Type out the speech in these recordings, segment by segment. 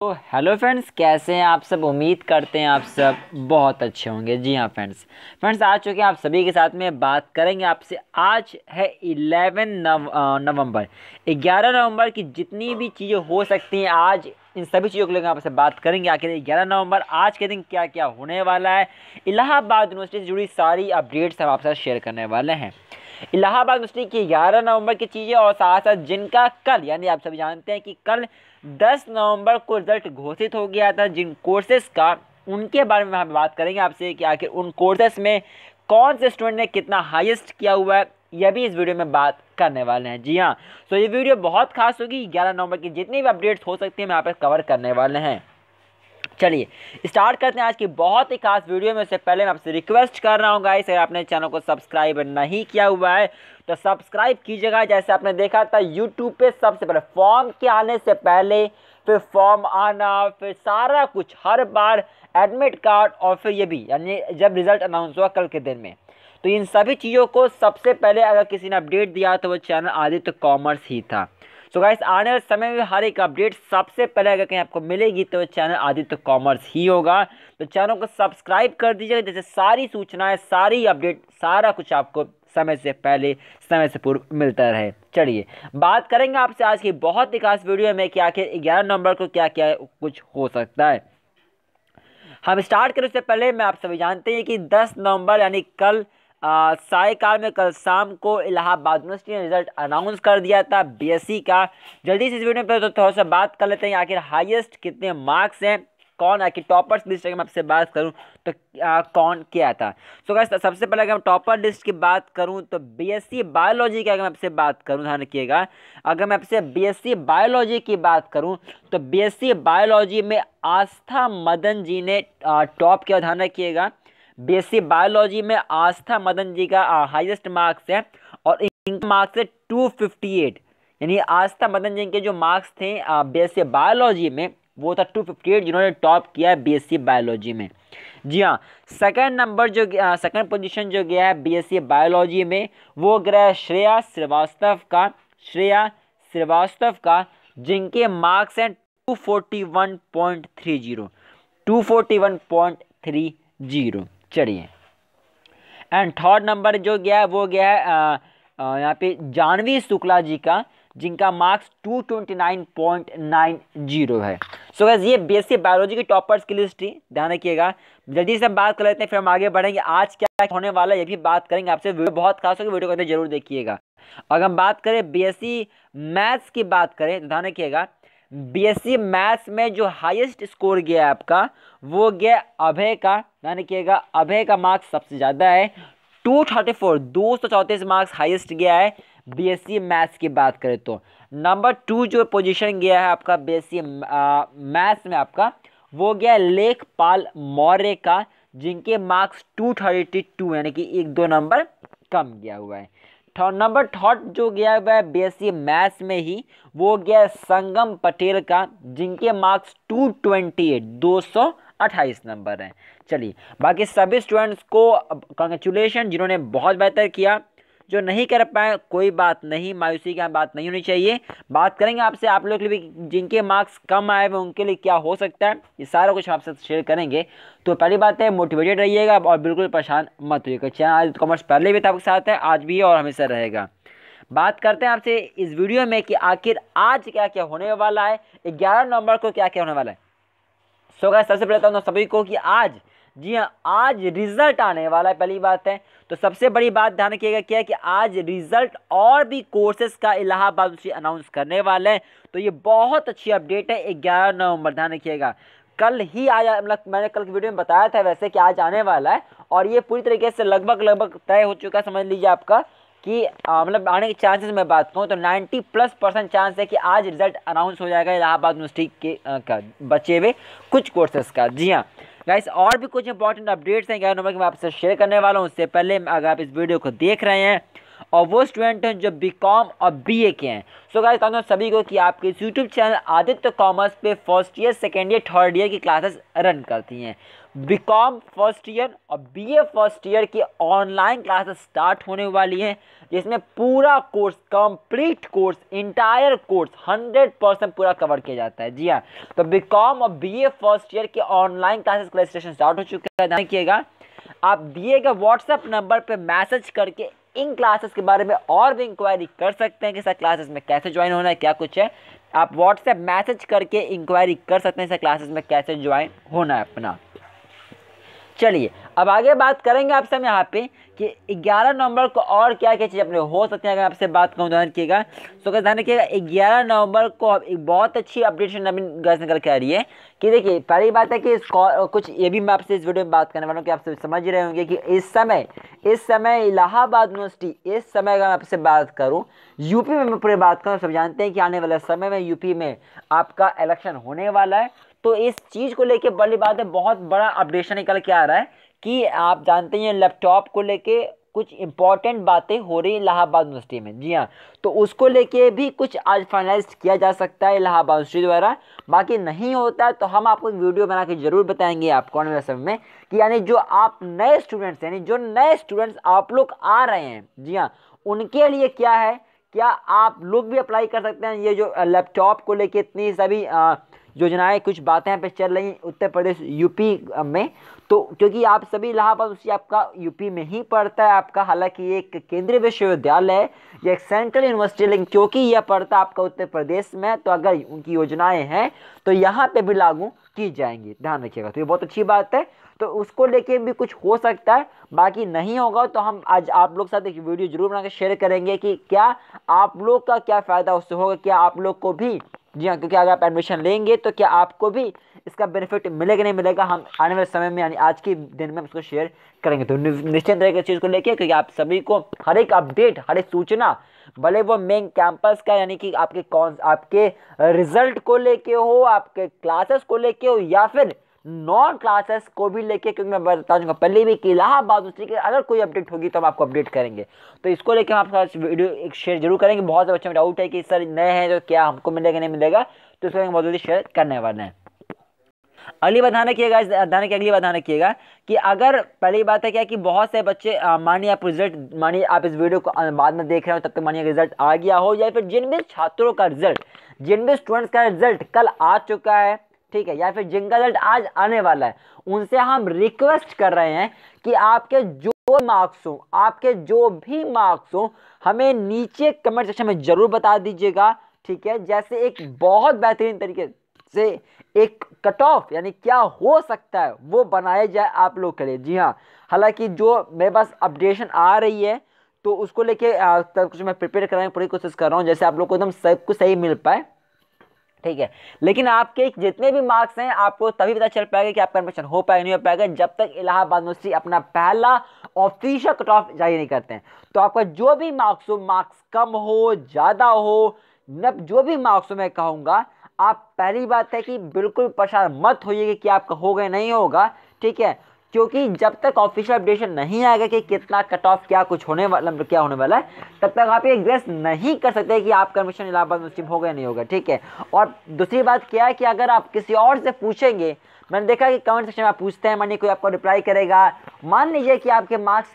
तो hello friends कैसे हैं आप सब उम्मीद करते हैं आप सब बहुत अच्छे होंगे जी हाँ फ्रेंड्स फ्रेंड्स आज हैं आप सभी के साथ में बात करेंगे आपसे आज है 11 नव नवंबर 11 नवंबर की जितनी भी चीज़ें हो सकती हैं आज इन सभी चीज़ों को लेकर आपसे बात करेंगे आखिर ग्यारह नवंबर आज के दिन क्या क्या होने वाला है इलाहाबाद यूनिवर्सिटी से जुड़ी सारी अपडेट्स हम आपके साथ शेयर करने वाले हैं इलाहाबाद यूनिवर्सिटी की ग्यारह नवंबर की चीज़ें और साथ साथ जिनका कल यानी आप सभी जानते हैं कि कल दस नवंबर को रिजल्ट घोषित हो गया था जिन कोर्सेस का उनके बारे में हम बात करेंगे आपसे कि आखिर उन कोर्सेस में कौन से स्टूडेंट ने कितना हाइस्ट किया हुआ है यह भी इस वीडियो में बात करने वाले हैं जी हाँ सो तो ये वीडियो बहुत खास होगी ग्यारह नवंबर की जितनी भी अपडेट्स हो सकती है मैं यहाँ पर कवर करने वाले हैं चलिए स्टार्ट करते हैं आज की बहुत ही खास वीडियो में उससे पहले मैं आपसे रिक्वेस्ट कर रहा हूँ गाइस अगर आपने चैनल को सब्सक्राइब नहीं किया हुआ है तो सब्सक्राइब कीजिएगा जैसे आपने देखा था यूट्यूब पे सबसे पहले फॉर्म के आने से पहले फिर फॉर्म आना फिर सारा कुछ हर बार एडमिट कार्ड और फिर ये भी यानी जब रिज़ल्ट अनाउंस हुआ कल के दिन में तो इन सभी चीज़ों को सबसे पहले अगर किसी ने अपडेट दिया तो वो चैनल आदित्य कॉमर्स ही था सो गाइस आने वाले समय में हर एक अपडेट सबसे पहले अगर कहीं आपको मिलेगी तो चैनल आदित्य कॉमर्स ही होगा तो चैनल को सब्सक्राइब कर दीजिएगा जैसे सारी सूचनाएं सारी अपडेट सारा कुछ आपको समय से पहले समय से पूर्व मिलता रहे चलिए बात करेंगे आपसे आज की बहुत ही खास वीडियो में कि आखिर ग्यारह नवंबर को क्या क्या कुछ हो सकता है हम स्टार्ट करें से पहले मैं आप सभी जानते हैं कि 10 नवंबर यानी कल सायकाल में कल शाम को इलाहाबाद यूनिवर्सिटी ने रिजल्ट अनाउंस कर दिया था बीएससी का जल्दी से इस वीडियो पर तो थोड़ा सा बात कर लेते हैं आखिर हाईएस्ट कितने मार्क्स हैं कौन आखिर टॉपर्स लिस्ट अगर मैं आपसे बात करूं तो आ, कौन क्या था सो so, तो सबसे पहले अगर मैं टॉपर लिस्ट की बात करूं तो बीएससी बायोलॉजी की अगर मैं आपसे बात करूं ध्यान रखिएगा अगर मैं आपसे बीएससी बायोलॉजी की बात करूं तो बीएससी बायोलॉजी में आस्था मदन जी ने टॉप किया ध्यान रखिएगा बीएससी बायोलॉजी में आस्था मदन जी का हाईएस्ट मार्क्स है और इनका मार्क्स है टू फिफ्टी एट यानी आस्था मदन जी के जो मार्क्स थे बीएससी बायोलॉजी में वो था टू फिफ्टी एट जिन्होंने टॉप किया है बीएससी बायोलॉजी में जी हाँ सेकंड नंबर जो सेकंड पोजीशन जो गया है बीएससी बायोलॉजी में वो ग्रह श्रेया श्रीवास्तव का श्रेया श्रीवास्तव का जिनके मार्क्स हैं 241.30 241.30 चलिए एंड थर्ड नंबर जो गया है वो गया है यहाँ पे जानवी शुक्ला जी का जिनका मार्क्स 229.90 है सो so गैस ये बेसिक बायोलॉजी के टॉपर्स की लिस्ट थी ध्यान रखिएगा जल्दी से हम बात कर लेते हैं फिर हम आगे बढ़ेंगे आज क्या होने वाला है ये भी बात करेंगे आपसे वीडियो बहुत खास होगी वीडियो को जरूर देखिएगा अगर हम बात करें बी मैथ्स e की बात करें तो ध्यान रखिएगा बीएससी मैथ्स में जो हाईएस्ट स्कोर गया आपका वो गया अभय का ध्यान रखिएगा अभय का मार्क्स सबसे ज़्यादा है टू थर्टी फोर दो सौ चौंतीस मार्क्स हाईएस्ट गया है बीएससी मैथ्स की बात करें तो नंबर टू जो पोजीशन गया है आपका बीएससी मैथ्स में आपका वो गया लेखपाल मौर्य का जिनके मार्क्स टू थर्टी टू यानी कि एक दो नंबर कम गया हुआ है नंबर थर्ड जो गया वह है बीएससी मैथ्स में ही वो गया है संगम पटेल का जिनके मार्क्स 228 अट्ठाईस नंबर हैं चलिए बाकी सभी स्टूडेंट्स को कंग्रेचुलेशन जिन्होंने बहुत बेहतर किया जो नहीं कर पाए कोई बात नहीं मायूसी की बात नहीं होनी चाहिए बात करेंगे आपसे आप लोग के लिए जिनके मार्क्स कम आए हुए उनके लिए क्या हो सकता है ये सारा कुछ आपसे शेयर करेंगे तो पहली बात है मोटिवेटेड रहिएगा और बिल्कुल परेशान मत होइएगा चैनल आज कॉमर्स तो पहले भी आपके साथ है आज भी और हमेशा रहेगा बात करते हैं आपसे इस वीडियो में कि आखिर आज क्या क्या होने वाला है ग्यारह नवंबर को क्या क्या होने वाला है सो सबसे पहले तो सभी को कि आज जी हाँ आज रिज़ल्ट आने वाला है पहली बात है तो सबसे बड़ी बात ध्यान रखिएगा क्या है कि आज रिज़ल्ट और भी कोर्सेज का इलाहाबाद उसे अनाउंस करने वाला है तो ये बहुत अच्छी अपडेट है ग्यारह नवंबर ध्यान रखिएगा कल ही आज मतलब मैंने कल की वीडियो में बताया था वैसे कि आज आने वाला है और ये पूरी तरीके से लगभग लगभग तय हो चुका है समझ लीजिए आपका कि मतलब आने के चांसेस मैं बात करूँ तो 90 प्लस परसेंट चांस है कि आज रिजल्ट अनाउंस हो जाएगा इलाहाबाद यूनिवर्सिटी के आ, का बचे हुए कुछ कोर्सेज का जी हाँ गाइस और भी कुछ इंपॉर्टेंट अपडेट्स हैं ग्यारह नंबर के मैं आपसे शेयर करने वाला हूँ उससे पहले अगर आप इस वीडियो को देख रहे हैं और वो स्टूडेंट हैं जो बी कॉम और बी ए के हैं सो गाइस कहना सभी को कि आपके इस यूट्यूब चैनल आदित्य कॉमर्स पे first year second year third year की क्लासेस रन करती हैं बी कॉम फर्स्ट ईयर और बी ए फर्स्ट ईयर की ऑनलाइन क्लासेस स्टार्ट होने वाली हैं जिसमें पूरा course complete course entire course 100 percent पूरा कवर किया जाता है जी हाँ तो बी कॉम और बी ए फर्स्ट ईयर की ऑनलाइन क्लासेस का रजिस्ट्रेशन स्टार्ट हो चुका है ध्यान रखिएगा आप दिए गए व्हाट्सएप नंबर पर मैसेज करके इन क्लासेस के बारे में और भी इंक्वायरी कर सकते हैं कि सर क्लासेस में कैसे ज्वाइन होना है क्या कुछ है आप व्हाट्सएप मैसेज करके इंक्वायरी कर सकते हैं सर क्लासेस में कैसे ज्वाइन होना है अपना चलिए अब आगे बात करेंगे आपसे हम यहाँ पे कि 11 नवंबर को और क्या क्या चीज़ अपने हो सकती हैं अगर आपसे बात कहूँ ध्यान रखिएगा सो अगर ध्यान रखिएगा ग्यारह नवंबर को अब एक बहुत अच्छी अपडेशन नवीन गर्ज निकल के आ रही है कि देखिए पहली बात है कि कुछ ये भी मैं आपसे इस वीडियो में बात करने वाला हूँ कि आप समझ रहे होंगे कि इस समय इस समय इलाहाबाद यूनिवर्सिटी इस समय अगर मैं आपसे बात करूँ यूपी में मैं पूरी बात करूँ सब जानते हैं कि आने वाले समय में यूपी में आपका इलेक्शन होने वाला है तो इस चीज़ को लेके बड़ी बात है बहुत बड़ा अपडेशन निकल के आ रहा है कि आप जानते हैं लैपटॉप को लेके कुछ इंपॉर्टेंट बातें हो रही इलाहाबाद यूनिवर्सिटी में जी हाँ तो उसको लेके भी कुछ आज फाइनलाइज किया जा सकता है इलाहाबाद यूनिवर्सिटी द्वारा बाकी नहीं होता तो हम आपको वीडियो बना के जरूर बताएंगे आपको आने वाले में कि यानी जो आप नए स्टूडेंट्स यानी जो नए स्टूडेंट्स आप लोग आ रहे हैं जी हाँ उनके लिए क्या है क्या आप लोग भी अप्लाई कर सकते हैं ये जो लैपटॉप को लेके इतनी सभी योजनाएं कुछ बातें यहाँ पे चल रही हैं उत्तर प्रदेश यूपी में तो क्योंकि आप सभी इलाहाबाद उसी आपका यूपी में ही पढ़ता है आपका हालांकि ये एक केंद्रीय विश्वविद्यालय है ये एक सेंट्रल यूनिवर्सिटी लेकिन क्योंकि यह पढ़ता आपका उत्तर प्रदेश में तो अगर उनकी योजनाएँ हैं तो यहाँ पर भी लागू की जाएंगी ध्यान रखिएगा तो ये बहुत अच्छी बात है तो उसको लेके भी कुछ हो सकता है बाकी नहीं होगा तो हम आज आप लोग साथ एक वीडियो जरूर बनाकर शेयर करेंगे कि क्या आप लोग का क्या फ़ायदा उससे होगा क्या आप लोग को भी जी हाँ क्योंकि अगर आप एडमिशन लेंगे तो क्या आपको भी इसका बेनिफिट मिलेगा नहीं मिलेगा हम आने वाले समय में यानी आज के दिन में हम शेयर करेंगे तो निश्चित रहेगा इस चीज़ को लेकर क्योंकि आप सभी को हर एक अपडेट हर एक सूचना भले वो मेन कैंपस का यानी कि आपके कौन आपके रिजल्ट को लेके हो आपके क्लासेस को लेके हो या फिर नॉन क्लासेस को भी लेके क्योंकि मैं बता दूंगा पहले भी कि इलाहाबाद यूनिवर्सिटी के अगर कोई अपडेट होगी तो हम आपको अपडेट करेंगे तो इसको लेके हम आपका वीडियो एक शेयर जरूर करेंगे बहुत से बच्चों में डाउट है कि सर नए हैं तो क्या हमको मिलेगा नहीं मिलेगा तो इसको बहुत जल्दी शेयर करने वाले हैं अगली बधाने की रखिएगा ध्यान अगली बधाने ध्यान रखिएगा कि अगर पहली बात है क्या कि बहुत से बच्चे मानिए आप रिजल्ट मानिए आप इस वीडियो को बाद में देख रहे हो तब तक मानिए रिजल्ट आ गया हो या फिर जिन भी छात्रों का रिजल्ट जिन भी स्टूडेंट्स का रिजल्ट कल आ चुका है ठीक है या फिर जिनका रिजल्ट आज आने वाला है उनसे हम रिक्वेस्ट कर रहे हैं कि आपके जो मार्क्स हो आपके जो भी मार्क्स हो हमें नीचे कमेंट सेक्शन में ज़रूर बता दीजिएगा ठीक है जैसे एक बहुत बेहतरीन तरीके से एक कट ऑफ यानी क्या हो सकता है वो बनाया जाए आप लोग के लिए जी हाँ हालांकि जो मेरे पास अपडेशन आ रही है तो उसको लेके कुछ मैं प्रिपेयर कराने की पूरी कोशिश कर रहा हूँ जैसे आप लोग को एकदम सब कुछ सही मिल पाए ठीक है लेकिन आपके जितने भी मार्क्स हैं आपको तभी पता चल पाएगा कि आपका एडमिशन हो पाएगा नहीं हो पाएगा जब तक इलाहाबाद यूनिवर्सिटी अपना पहला ऑफिशियल कट ऑफ जारी नहीं करते हैं तो आपका जो भी मार्क्स हो मार्क्स कम हो ज़्यादा हो जो भी मार्क्स हो मैं कहूँगा आप पहली बात है कि बिल्कुल परेशान मत होइए कि आपका होगा नहीं होगा ठीक है क्योंकि जब तक ऑफिशियल अपडेशन नहीं आएगा कि कितना कट ऑफ क्या कुछ होने वाला मतलब क्या होने वाला है तब तक आप ये गेस नहीं कर सकते कि आपका कमीशन इलाहाबाद मुस्लिम होगा या नहीं होगा ठीक है और दूसरी बात क्या है कि अगर आप किसी और से पूछेंगे मैंने देखा कि कमेंट सेक्शन में आप पूछते हैं मानिए कोई आपको रिप्लाई करेगा मान लीजिए कि आपके मार्क्स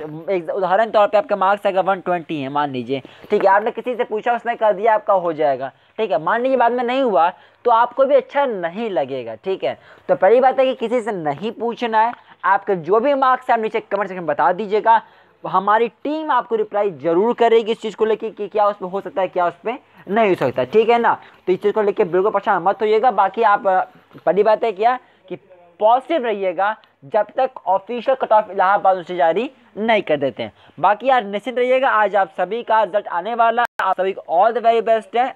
उदाहरण तौर पे आपके मार्क्स अगर वन ट्वेंटी है मान लीजिए ठीक है आपने किसी से पूछा उसने कर दिया आपका हो जाएगा ठीक है मान लीजिए बाद में नहीं हुआ तो आपको भी अच्छा नहीं लगेगा ठीक है तो पहली बात है कि किसी से नहीं पूछना है आपके जो भी मार्क्स हैं आप नीचे कमेंट सेक्शन में बता दीजिएगा हमारी टीम आपको रिप्लाई जरूर करेगी इस चीज़ को लेके कि क्या उसमें हो सकता है क्या उसमें नहीं हो सकता ठीक है ना तो इस चीज़ को लेके बिल्कुल परेशान मत होइएगा बाकी आप बड़ी बात है क्या कि पॉजिटिव रहिएगा जब तक ऑफिशियल कट ऑफ इलाहाबाद उसे जारी नहीं कर देते हैं बाकी यार निश्चिंत रहिएगा आज आप सभी का रिजल्ट आने वाला आप सभी को ऑल द वेरी बेस्ट है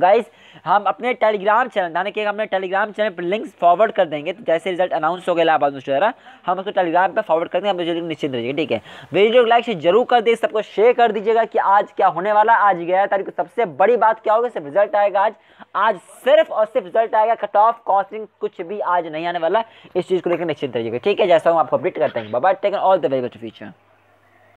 गाइस हम अपने टेलीग्राम चैनल यानी कि हमने टेलीग्राम चैनल पर लिंक्स फॉरवर्ड कर देंगे तो जैसे रिजल्ट अनाउंस हो गया इलाहाबाद यूनिवर्सिटी हम उसको टेलीग्राम पर फॉरवर्ड कर देंगे आप निश्चित रहिएगा ठीक है वीडियो को लाइक जरूर कर दीजिए सबको शेयर कर दीजिएगा कि आज क्या होने वाला आज ग्यारह तारीख को सबसे बड़ी बात क्या होगी सिर्फ रिजल्ट आएगा आज आज सिर्फ और सिर्फ रिजल्ट आएगा कट ऑफ कॉस्टिंग कुछ भी आज नहीं आने वाला इस चीज़ को लेकर निश्चित रहिएगा ठीक है जैसा हम आपको अपडेट करते हैं बाबा टेकन all the very best future